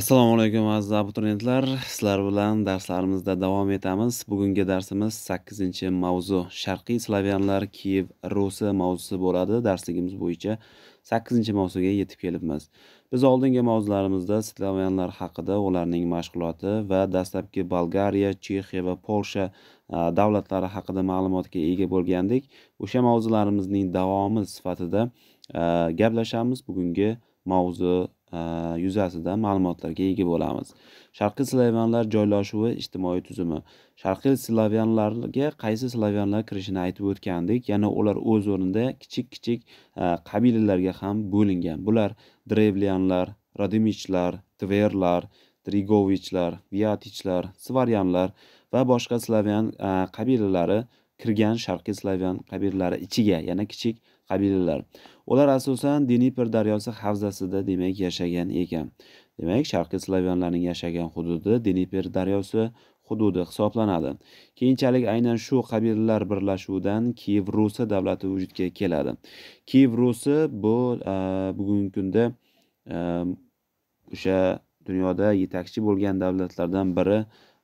assalomu alaykum aziz abituriyentlar sizlar bilan darslarimizda davom etamiz bugungi darsimiz sakkizinchi mavzu sharqiy slavyanlar kiyev rusi mavzusi bo'ladi darsligimiz bo'yicha sakkizinchi mavzuga yetib kelibmiz biz oldingi mavzularimizda slavyanlar haqida ularning mashg'uloti va dastlabki bolgariya chexiya va polsha davlatlari haqida ma'lumotga ega bo'lgandik o'sha mavzularimizning davomi sifatida gaplashamiz bugungi mavzu yuzasidan ma'lumotlarga ega bo'lamiz sharqiy slavyanlar joylashuvi ijtimoiy tuzumi sharqiy slavyanlarga qaysi slavyanlar kirishini aytib o'tgandik yana ular o'z o'rnida kichik kichik e, qabilalarga ham bo'lingan bular drevlyanlar radimichlar tverlar drigovichlar vyatichlar svaryanlar va boshqa slavyan e, qabilalari kirgan sharqiy slavyan qabilalari ichiga yana kichik qabilalar ular asosan dnipr daryosi havzasida demak yashagan ekan demak sharqiy slavyanlarning yashagan hududi dnipr daryosi hududi hisoblanadi keyinchalik aynan shu qabilalar birlashuvidan kiyev rusi davlati vujudga keladi kiyev rusi bu bugungi kunda o'sha dunyoda yetakchi bo'lgan davlatlardan biri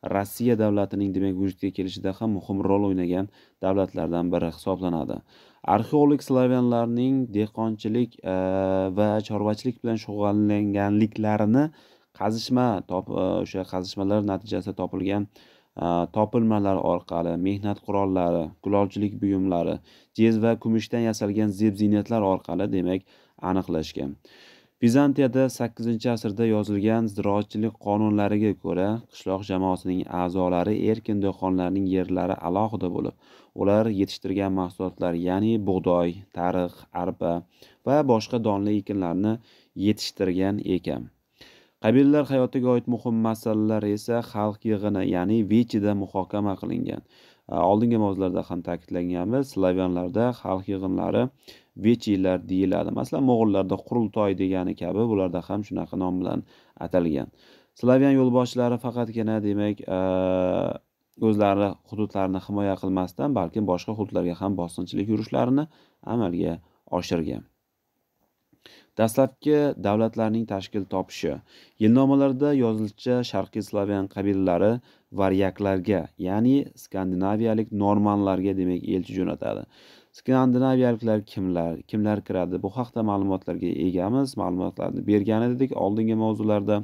rossiya davlatining demak vujudga kelishida ham muhim rol o'ynagan davlatlardan biri hisoblanadi arxeolog slavyanlarning dehqonchilik e, va chorvachilik bilan shug'ullanganliklarini qazishma e, o'sha qazishmalar natijasida topilgan e, topilmalar orqali mehnat qurollari kulolchilik buyumlari jez va kumushdan yasalgan zeb ziynatlar orqali demak aniqlashgan Vizantiyada 8-asrda yozilgan ziroatchilik qonunlariga ko'ra, qishloq jamoasining a'zolari erkin dehqonlarning yerlari alohida bo'lib, ular yetishtirgan mahsulotlar, ya'ni bug'doy, tariq, arpa va boshqa donli ekinlarni yetishtirgan ekan. Qabilalar hayotiga oid muhim masalalar esa xalq yig'ini, ya'ni vechida muhokama qilingan. Oldingi mavzularda ham ta'kidlangan slavyanlarda xalq yig'inlari vechiylar deyiladi masalan mo'g'ullarda qurultoy degani kabi bularda ham shunaqa nom bilan atalgan slavyan yo'lboshchilari faqatgina demak e, o'zlari hududlarini himoya qilmasdan balkim boshqa hududlarga ham bosqinchilik yurishlarini amalga oshirgan dastlabki davlatlarning tashkil topishi yilnomalarda yozilishicha sharqiy slavyan qabilalari varyaklarga ya'ni skandinaviyalik normanlarga demak elchi jo'natadi skandinaviyaliklar kimlar kimlar kiradi bu haqda ma'lumotlarga egamiz ma'lumotlarni bergan edik oldingi mavzularda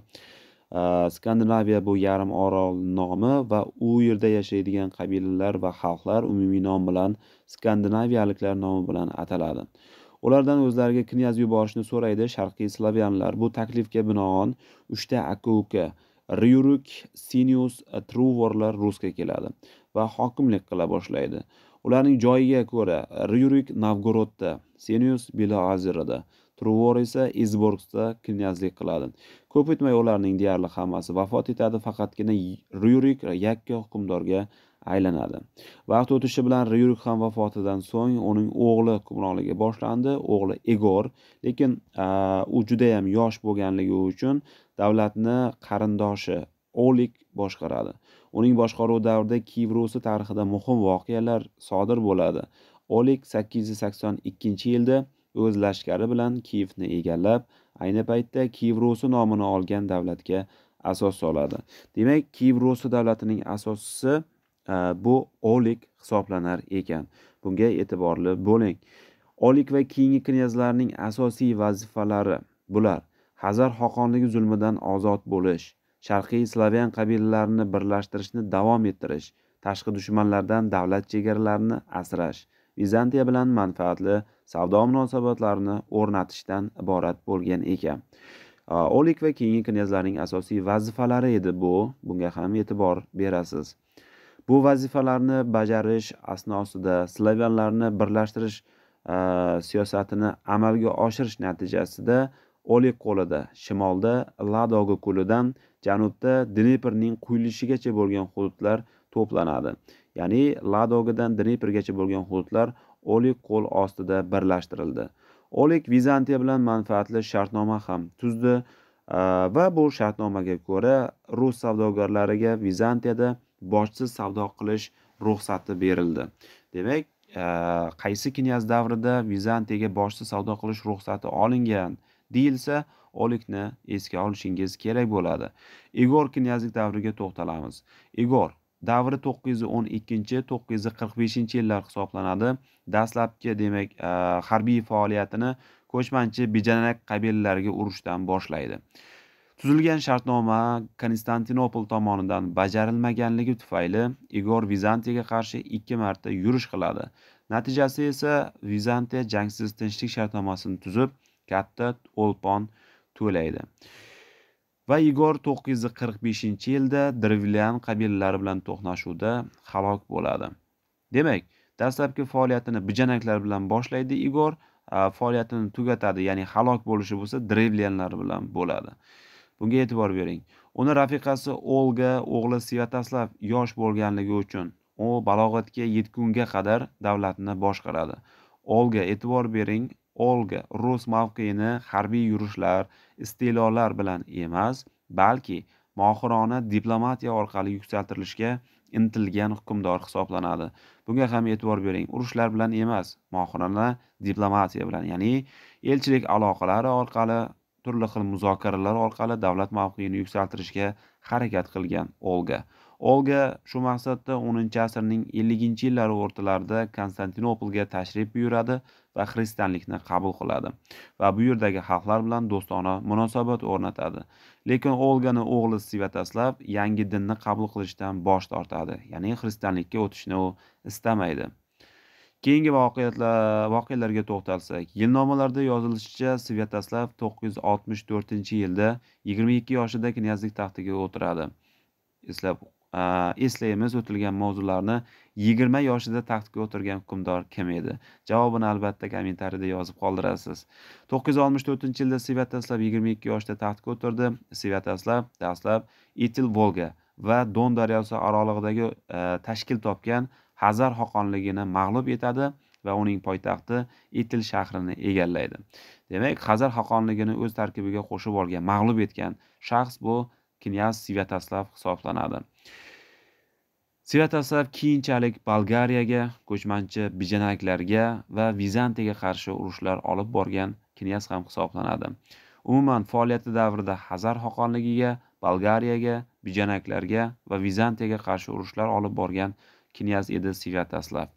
skandinaviya bu yarim orol nomi va u yerda yashaydigan qabilalar va xalqlar umumiy nom bilan skandinaviyaliklar nomi bilan ataladi ulardan o'zlariga knyaz yuborishni so'raydi sharqiy slavyanlar bu taklifga binoan uchta aka uka ryuruk sinius truvorlar rusga keladi va hokimlik qila boshlaydi ularning joyiga ko'ra ryurik novgorodda senius beloazirida truvor esa izborgda knyazlik qiladi ko'p o'tmay ularning deyarli hammasi vafot etadi faqatgina ryurik yakka hukmdorga aylanadi vaqt o'tishi bilan ryurik ham vafotidan so'ng uning o'g'li hukmronligi boshlandi o'g'li egor lekin u judayam yosh bo'lganligi uchun davlatni qarindoshi olik boshqaradi uning boshqaruvi davrida kiyev rusi tarixida muhim voqealar sodir bo'ladi olik sakkiz yuz sakson ikkinchi yilda o'z lashkari bilan kiyevni egallab ayni paytda kiyev rusi nomini olgan davlatga asos soladi demak kiyev rusi davlatining asoschisi e, bu olik hisoblanar ekan bunga e'tiborli bo'ling olik va keyingi knyazlarning asosiy vazifalari bular hazar xoqonligi zulmidan ozod bo'lish sharqiy slavyan qabilalarini birlashtirishni davom ettirish tashqi dushmanlardan davlat chegaralarini asrash vizantiya bilan manfaatli savdo munosabatlarini o'rnatishdan iborat bo'lgan ekan olik va keyingi knyazlarning asosiy vazifalari edi bu bunga ham e'tibor berasiz bu vazifalarni bajarish asnosida slavyanlarni birlashtirish siyosatini amalga oshirish natijasida Oli qo'lida, shimolda Ladoga ko'lidan janubda Dneprning quyilishigacha bo'lgan hududlar to'planadi. Ya'ni Ladogadan Dneprgacha bo'lgan hududlar Oleg qo'l ostida birlashtirildi. Oleg Vizantiya bilan manfaatli shartnoma ham tuzdi e, va bu shartnomaga ko'ra rus savdogarlariga Vizantiyada bojsiz savdo qilish ruxsati berildi. Demak, e, qaysi knyaz davrida Vizantiyaga bojsiz savdo qilish ruxsati olingan deyilsa olikni esga olishingiz kerak bo'ladi igor knyazlik davriga to'xtalamiz igor davri 912-945 yillar hisoblanadi dastlabki demak e, harbiy faoliyatini ko'chmanchi bijanak qabilalariga urushdan boshlaydi tuzilgan shartnoma konstantinopol tomonidan bajarilmaganligi tufayli igor vizantiyaga qarshi ikki marta yurish qiladi natijasi esa vizantiya jangsiz tinchlik shartnomasini tuzib katta o'lpon to'laydi va igor to'qqiz yuz qirq beshinchi yilda drvilyan qabilalari bilan to'qnashuvda halok bo'ladi demak dastlabki faoliyatini bijanaklar bilan boshlaydi igor faoliyatini tugatadi ya'ni halok bo'lishi bo'lsa drevlianlar bilan bo'ladi bunga e'tibor bering uni rafiqasi olga o'g'li svatoslav yosh bo'lganligi uchun u balog'atga yetgunga qadar davlatni boshqaradi olga e'tibor bering olga rus mavqeini harbiy yurishlar iste'lolar bilan emas balki mohirona diplomatiya orqali yuksaltirilishga intilgan hukmdor hisoblanadi bunga ham e'tibor bering urushlar bilan emas mohirona diplomatiya bilan ya'ni elchilik aloqalari orqali turli xil muzokaralar orqali davlat mavqeini yuksaltirishga harakat qilgan olga Olga shu maqsadda 10-asrning 50-yillari o'rtalarida Konstantinopolga tashrif buyuradi va xristianlikni qabul qiladi va bu yerdagi xalqlar bilan do'stona munosabat o'rnatadi. Lekin Olgani o'g'li Svetoslav yangi dinni qabul qilishdan bosh tortadi, ya'ni xristianlikka o'tishni u istamaydi. Keyingi voqealar voqealarga to'xtalsak, yilnomalarda yozilishicha Svetoslav 964-yilda 22 yoshida knyazlik taxtiga o'tiradi. Eslab Э, eslaymiz o'tilgan mavzularni yigirma yoshida taxtga o'tirgan hukmdor kim edi javobini albatta kommentariyda yozib qoldirasiz to'qqiz yuz oltmish to'rtinchi yilda svetoslav yigirma ikki yoshda taxtga o'tirdi svetoslav dastlab itil volga va don daryosi oralig'idagi e, tashkil topgan hazar xoqonligini mag'lub etadi va uning poytaxti itil shahrini egallaydi demak hazar xoqonligini o'z tarkibiga qo'shib olgan mag'lub etgan shaxs bu knyaz svyatoslav hisoblanadi svyatoslav keyinchalik bolgariyaga ko'chmanchi bijanaklarga va vizantiyaga qarshi urushlar olib borgan knyaz ham hisoblanadi umuman faoliyati davrida hazar xoqonligiga bolgariyaga bijanaklarga va vizantiyaga qarshi urushlar olib borgan knyaz edi svyatoslav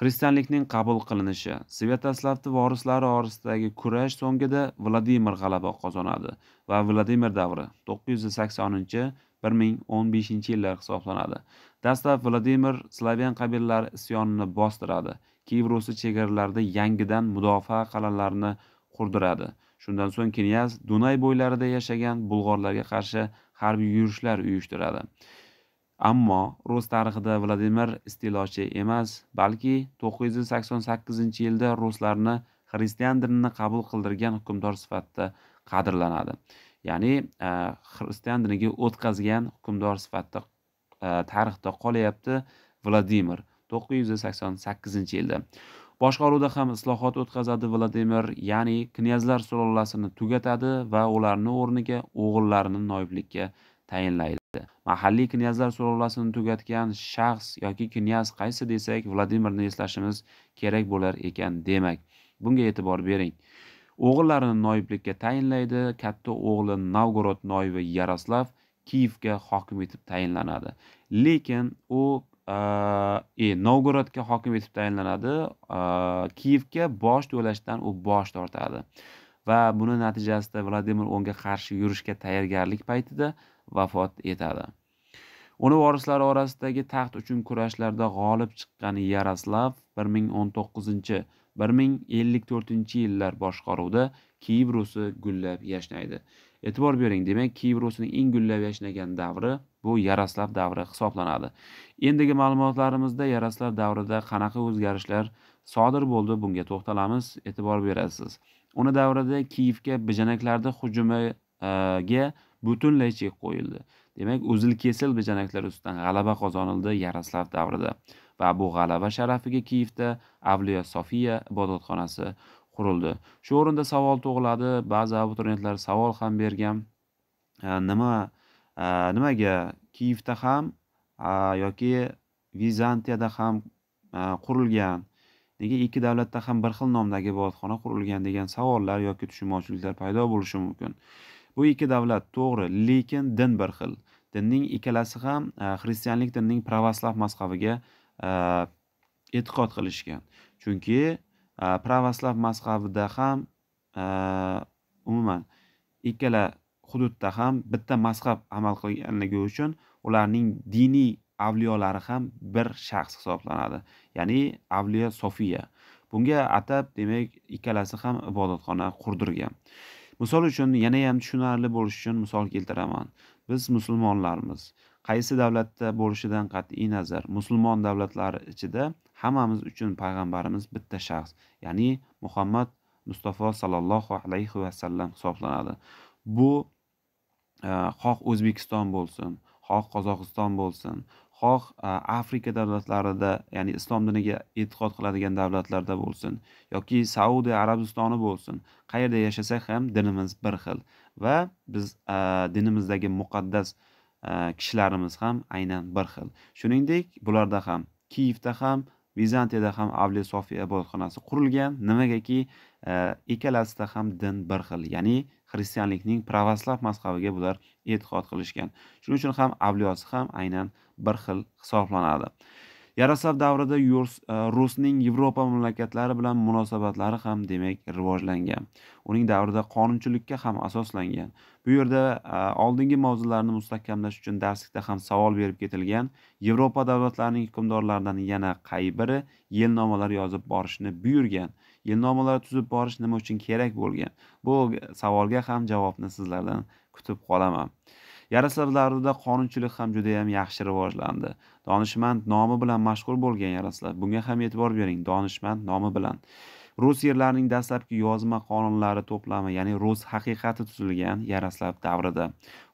xristianlikning qabul qilinishi svetoslavni vorislari orasidagi kurash so'ngida vladimir g'alaba qozonadi va vladimir davri to'qqiz yuz saksoninchi bir ming o'n beshinchi yillar hisoblanadi dastlab vladimir slavyan qabilalari isyonini bostiradi kiyev rusi chegaralarida yangidan mudofaa qal'alarini qurdiradi shundan so'ng knyaz dunay bo'ylarida yashagan bulg'orlarga qarshi harbiy yurishlar uyushtiradi ammo rus tarixida vladimir istilochi emas balki 988 yilda ruslarni xristian dinini qabul qildirgan hukmdor sifatida qadrlanadi ya'ni e, xristian diniga o'tkazgan hukmdor sifatida e, tarixda qolyapti vladimir 988 yilda boshqaruvda ham islohot o'tkazadi vladimir ya'ni knyazlar sulolasini tugatadi va ularni o'rniga o'g'illarini noiblikka tayinlaydi mahalliy knyazlar sulolasini tugatgan shaxs yoki knyaz qaysi desak vladimirni eslashimiz kerak bo'lar ekan demak bunga e'tibor bering o'g'illarini noiblikka tayinlaydi katta o'g'li novgorod noibi yaroslav kiyevga hokim etib tayinlanadi lekin u e, novgorodga hokim etib tayinlanadi kiyevga bosh to'lashdan u bosh tortadi va buni natijasida vladimir unga qarshi yurishga tayyorgarlik paytida vafot etadi uni vorislari orasidagi taxt uchun kurashlarda g'olib chiqqan yaroslav bir ming o'n to'qqizinchi bir ming ellik to'rtinchi yillar boshqaruvida kiyev rusi gullab yashnaydi e'tibor bering demak kiyev rusining eng gullab yashnagan davri bu yaroslav davri hisoblanadi endigi ma'lumotlarimizda yaroslav davrida qanaqa o'zgarishlar sodir bo'ldi bunga to'xtalamiz e'tibor berasiz uni davrida kiyevga bijanaklarni hujumiga butunlay chek qo'yildi demak o'zil kesil bijanaklar ustidan g'alaba qozonildi yaroslav davrida va bu g'alaba sharafiga kiyevda avliyo sofiya ibodatxonasi qurildi shu o'rinda savol tug'iladi ba'zi abituriyentlar savol ham bergan e, nima e, nimaga kiyevda ham yoki vizantiyada ham e, qurilgan Nega ikki davlatda ham bir xil nomdagi ibodatxona qurilgan degan savollar yoki tushunmovchiliklar paydo bo'lishi mumkin. Bu ikki davlat to'g'ri, lekin din bir xil. Dinning ikkalasi ham e, xristianlik dinining pravoslav mazhabiga e, e'tiqod qilishgan. Chunki e, pravoslav mazhabida ham umuman ikkala hududda ham bitta mazhab amal qilganligi uchun ularning diniy avliyolari ham bir shaxs hisoblanadi ya'ni avliyo sofiya bunga atab demak ikkalasi ham ibodatxona qurdirgan misol uchun yana ham tushunarli bo'lishi uchun misol keltiraman biz musulmonlarmiz qaysi davlatda bo'lishidan qat'iy nazar musulmon davlatlari ichida hammamiz uchun payg'ambarimiz bitta shaxs ya'ni muhammad mustafa sallallohu alayhi vasallam hisoblanadi bu e, xoh o'zbekiston bo'lsin xoh qozog'iston bo'lsin xoh e, afrika davlatlarida ya'ni islom diniga e'tiqod qiladigan davlatlarda bo'lsin yoki saudiya arabistoni bo'lsin qayerda yashasak ham dinimiz bir xil va biz e, dinimizdagi muqaddas e, kishilarimiz ham aynan bir xil shuningdek bularda ham kiyevda ham vizantiyada ham avliyo sofiya ibodatxonasi qurilgan nimagaki ikkalasida ham din bir xil ya'ni xristianlikning pravoslav mazhabiga bular e'tiqod qilishgan shuning uchun ham avliyosi ham aynan bir xil hisoblanadi yaroslav davrida e, rusning yevropa mamlakatlari bilan munosabatlari ham demak rivojlangan uning davrida qonunchilikka ham asoslangan bu yerda e, oldingi mavzularni mustahkamlash uchun darslikda ham savol berib ketilgan yevropa davlatlarining hukmdorlaridan yana qay biri yilnomalar yozib borishni buyurgan yilnomalar tuzib borish nima uchun kerak bo'lgan bu savolga ham javobni sizlardan kutib qolaman yaroslav davrida qonunchilik ham judayam yaxshi rivojlandi donishmand nomi bilan mashhur bo'lgan yaroslav bunga ham e'tibor bering donishmand nomi bilan rus yerlarining dastlabki yozma qonunlari to'plami ya'ni rus haqiqati tuzilgan yaroslav davrida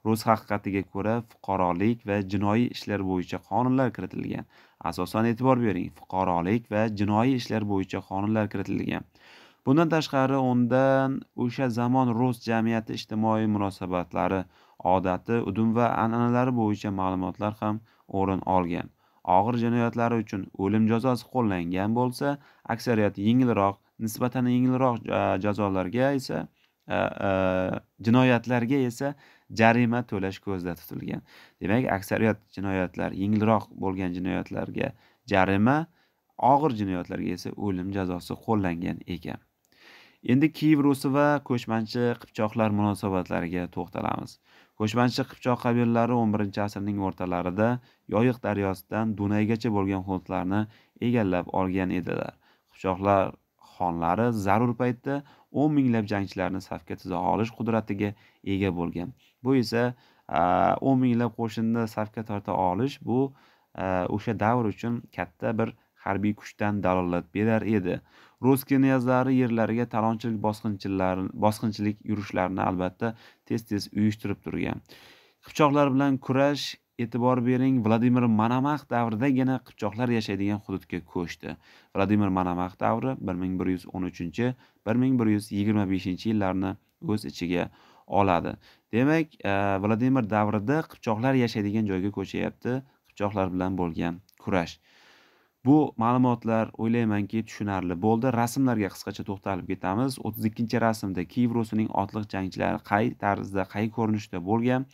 rus haqiqatiga ko'ra fuqarolik va jinoiy ishlar bo'yicha qonunlar kiritilgan asosan e'tibor bering fuqarolik va jinoiy ishlar bo'yicha qonunlar kiritilgan bundan tashqari undan o'sha zamon rus jamiyati ijtimoiy munosabatlari odati udum va an'analari bo'yicha ma'lumotlar ham o'rin olgan og'ir jinoyatlari uchun o'lim jazosi qo'llangan bo'lsa aksariyat yengilroq nisbatan yengilroq e, jazolarga esa e, e, jinoyatlarga esa jarima to'lash ko'zda tutilgan demak aksariyat jinoyatlar yengilroq bo'lgan jinoyatlarga jarima og'ir jinoyatlarga esa o'lim jazosi qo'llangan ekan endi kiyev rusi va ko'chmanchi qipchoqlar munosabatlariga to'xtalamiz ko'chmanchi qipchoq qabilalari 11 asrning o'rtalarida yoyiq daryosidan dunaygacha bo'lgan hududlarni egallab olgan edilar qipchoqlar xonlari zarur paytda o'n minglab jangchilarni safga tiza olish qudratiga ega bo'lgan bu esa o'n minglab qo'shinni safga torta olish bu o'sha davr uchun katta bir harbiy kuchdan dalolat berar edi rus knyazlari yerlariga talonchilik bosqinchilar bosqinchilik yurishlarini albatta tez tez uyushtirib turgan qipchoqlar bilan kurash e'tibor bering vladimir manamax davridagina qipchoqlar yashaydigan hududga ko'chdi vladimir manamax davri bir ming bir yuz o'n uchinchi bir ming bir yuz yigirma beshinchi yillarni o'z ichiga oladi demak e, vladimir davrida qipchoqlar yashaydigan joyga ko'chayapti qipchoqlar bilan bo'lgan kurash bu ma'lumotlar o'ylaymanki tushunarli bo'ldi rasmlarga qisqacha to'xtalib ketamiz o'ttiz ikkinchi rasmda kiyev rusining otliq jangchilari qay tarzda qay ko'rinishda bo'lgan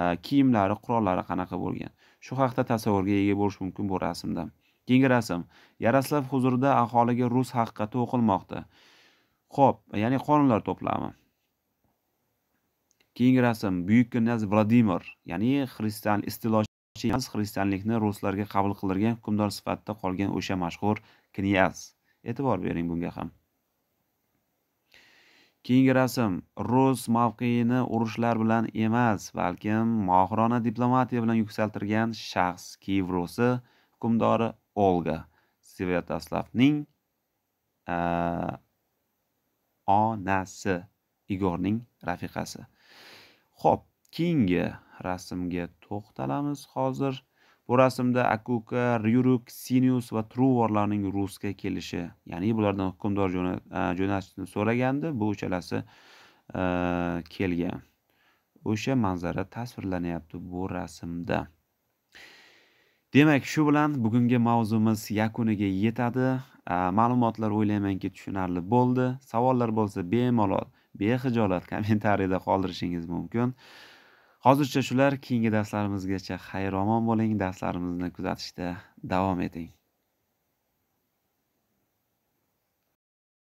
Э, kiyimlari qurollari qanaqa bo'lgan shu haqda tasavvurga ega bo'lish mumkin bu rasmda keyingi rasm yaroslav huzurida aholiga rus haqqa to'qilmoqda xo'p ya'ni qonunlar to'plami keyingi rasm buyuk knyaz vladimir ya'ni xristian istilochi xristianlikni ruslarga qabul qildirgan hukmdor sifatida qolgan o'sha mashhur knyaz e'tibor bering bunga ham keyingi rasm rus mavqeini urushlar bilan emas balkim mohirona diplomatiya bilan yuksaltirgan shaxs kiyev rusi hukmdori olga svetoslavning onasi igorning rafiqasi ho'p keyingi rasmga to'xtalamiz hozir bu rasmda akuka ryuruk sinus va truvorlarning rusga kelishi ya'ni bulardan hukmdor jo'natishni e, so'ragandi bu uchalasi e, kelgan o'sha manzara tasvirlanyapti bu rasmda demak shu bilan bugungi mavzumiz yakuniga yetadi e, ma'lumotlar o'ylaymanki tushunarli bo'ldi savollar bo'lsa bemalol behijolat kommentariyda qoldirishingiz mumkin hozircha shular keyingi darslarimizgacha omon bo'ling darslarimizni kuzatishda davom eting